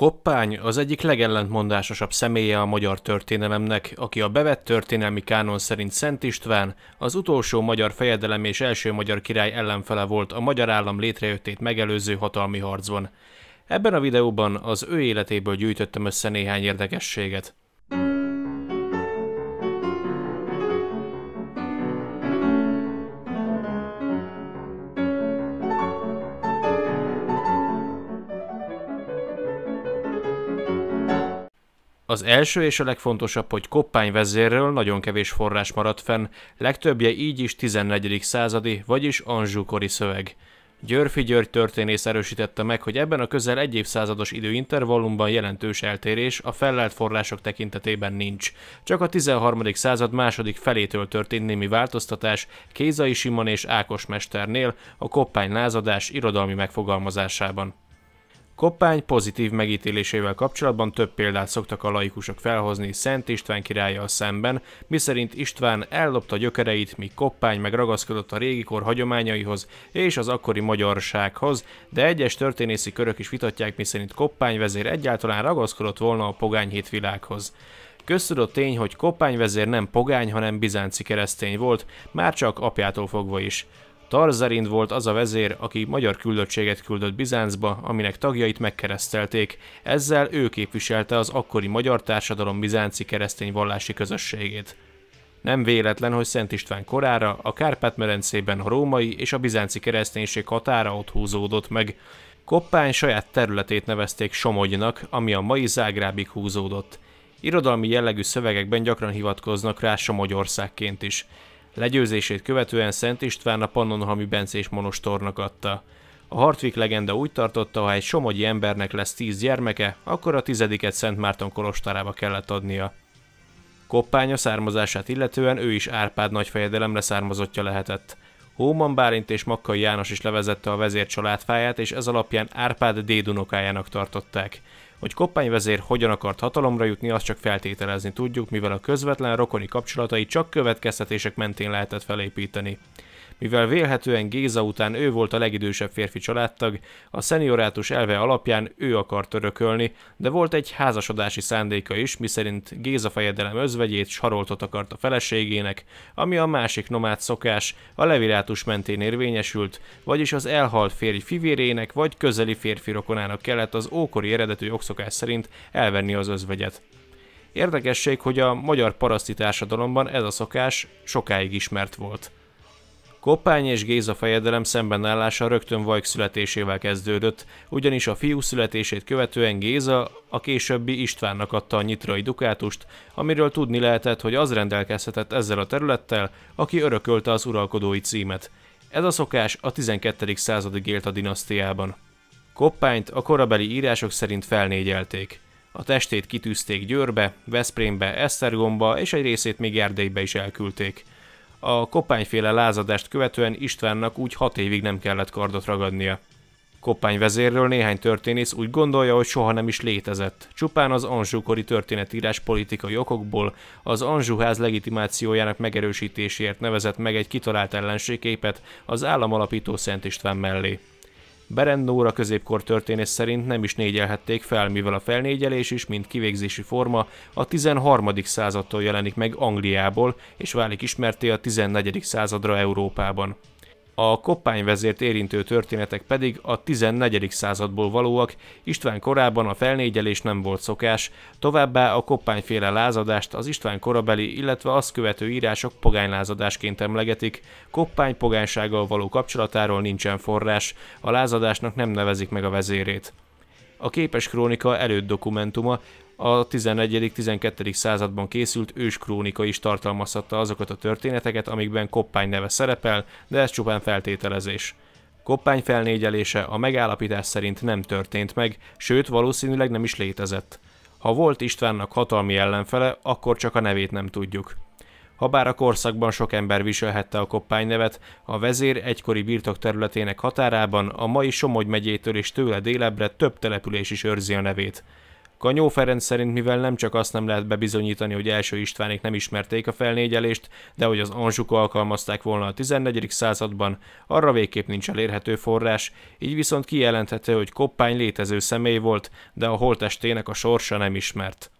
Koppány az egyik legellentmondásosabb személye a magyar történelemnek, aki a bevett történelmi kánon szerint Szent István, az utolsó magyar fejedelem és első magyar király ellenfele volt a magyar állam létrejöttét megelőző hatalmi harcban. Ebben a videóban az ő életéből gyűjtöttem össze néhány érdekességet. Az első és a legfontosabb, hogy Koppány vezérről nagyon kevés forrás maradt fenn, legtöbbje így is 14. századi, vagyis anzsúkori szöveg. Györfi György történész erősítette meg, hogy ebben a közel egy évszázados időintervallumban jelentős eltérés a fellelt források tekintetében nincs. Csak a 13. század második felétől történt némi változtatás Kézai Simon és Ákos mesternél a koppány lázadás irodalmi megfogalmazásában. Koppány pozitív megítélésével kapcsolatban több példát szoktak a laikusok felhozni Szent István a szemben, miszerint István ellopta gyökereit, míg Koppány megragaszkodott a régi kor hagyományaihoz és az akkori magyarsághoz, de egyes történészi körök is vitatják, miszerint Koppány vezér egyáltalán ragaszkodott volna a pogány hitvilághoz. Köztudott tény, hogy Koppány vezér nem pogány, hanem bizánci keresztény volt, már csak apjától fogva is. Tarzarind volt az a vezér, aki magyar küldöttséget küldött Bizáncba, aminek tagjait megkeresztelték. Ezzel ő képviselte az akkori magyar társadalom bizánci keresztény vallási közösségét. Nem véletlen, hogy Szent István korára a kárpát merencében a római és a bizánci kereszténység határa ott húzódott meg. Koppány saját területét nevezték Somogynak, ami a mai Zágrábig húzódott. Irodalmi jellegű szövegekben gyakran hivatkoznak rá Somogyországként is. Legyőzését követően Szent István a Pannonhalmi Bencés monostornak adta. A Hartwig legenda úgy tartotta, ha egy somogyi embernek lesz tíz gyermeke, akkor a tizediket Szent Márton kolostarába kellett adnia. Koppánya származását illetően ő is Árpád nagyfejedelemre származottja lehetett. Hóman Bálint és Makkai János is levezette a vezér családfáját, és ez alapján Árpád dédunokájának tartották. Hogy Koppány vezér hogyan akart hatalomra jutni, azt csak feltételezni tudjuk, mivel a közvetlen rokoni kapcsolatai csak következtetések mentén lehetett felépíteni. Mivel vélhetően Géza után ő volt a legidősebb férfi családtag, a szeniorátus elve alapján ő akart örökölni, de volt egy házasodási szándéka is, miszerint Géza fejedelem özvegyét saroltot akart a feleségének, ami a másik nomád szokás a levirátus mentén érvényesült, vagyis az elhalt férj fivérének vagy közeli férfi rokonának kellett az ókori eredetű jogszokás szerint elvenni az özvegyet. Érdekesség, hogy a magyar paraszti társadalomban ez a szokás sokáig ismert volt. Koppány és Géza fejedelem szembenállása rögtön Vajk születésével kezdődött, ugyanis a fiú születését követően Géza a későbbi Istvánnak adta a nyitrai dukátust, amiről tudni lehetett, hogy az rendelkezhetett ezzel a területtel, aki örökölte az uralkodói címet. Ez a szokás a 12. századig élt a dinasztiában. Koppányt a korabeli írások szerint felnégyelték. A testét kitűzték Győrbe, Veszprémbe, Esztergomba és egy részét még Erdélybe is elküldték. A kopányféle lázadást követően Istvánnak úgy hat évig nem kellett kardot ragadnia. Koppány vezérről néhány történész úgy gondolja, hogy soha nem is létezett. Csupán az Anzsú-kori történetírás politikai okokból az Anzsúház legitimációjának megerősítéséért nevezett meg egy kitalált ellenségképet az államalapító Szent István mellé. Berend Nóra középkor történés szerint nem is négyelhették fel, mivel a felnégyelés is, mint kivégzési forma a 13. századtól jelenik meg Angliából, és válik ismerté a 14. századra Európában a koppányvezért érintő történetek pedig a 14. századból valóak, István korában a felnégyelés nem volt szokás, továbbá a koppányféle lázadást az István korabeli, illetve azt követő írások pogánylázadásként emlegetik, koppány pogánysággal való kapcsolatáról nincsen forrás, a lázadásnak nem nevezik meg a vezérét. A képes krónika előtt dokumentuma a 11.-12. században készült ős krónika is tartalmazhatta azokat a történeteket, amikben Koppány neve szerepel, de ez csupán feltételezés. Koppány felnégyelése a megállapítás szerint nem történt meg, sőt valószínűleg nem is létezett. Ha volt Istvánnak hatalmi ellenfele, akkor csak a nevét nem tudjuk. Habár a korszakban sok ember viselhette a koppány nevet, a vezér egykori birtok területének határában a mai Somogy megyétől és tőle délebre több település is őrzi a nevét. Kanyó Ferenc szerint, mivel nem csak azt nem lehet bebizonyítani, hogy első Istvánék nem ismerték a felnégyelést, de hogy az anzsuk alkalmazták volna a 14. században, arra végképp nincs elérhető forrás, így viszont kijelenthető, hogy Koppány létező személy volt, de a holtestének a sorsa nem ismert.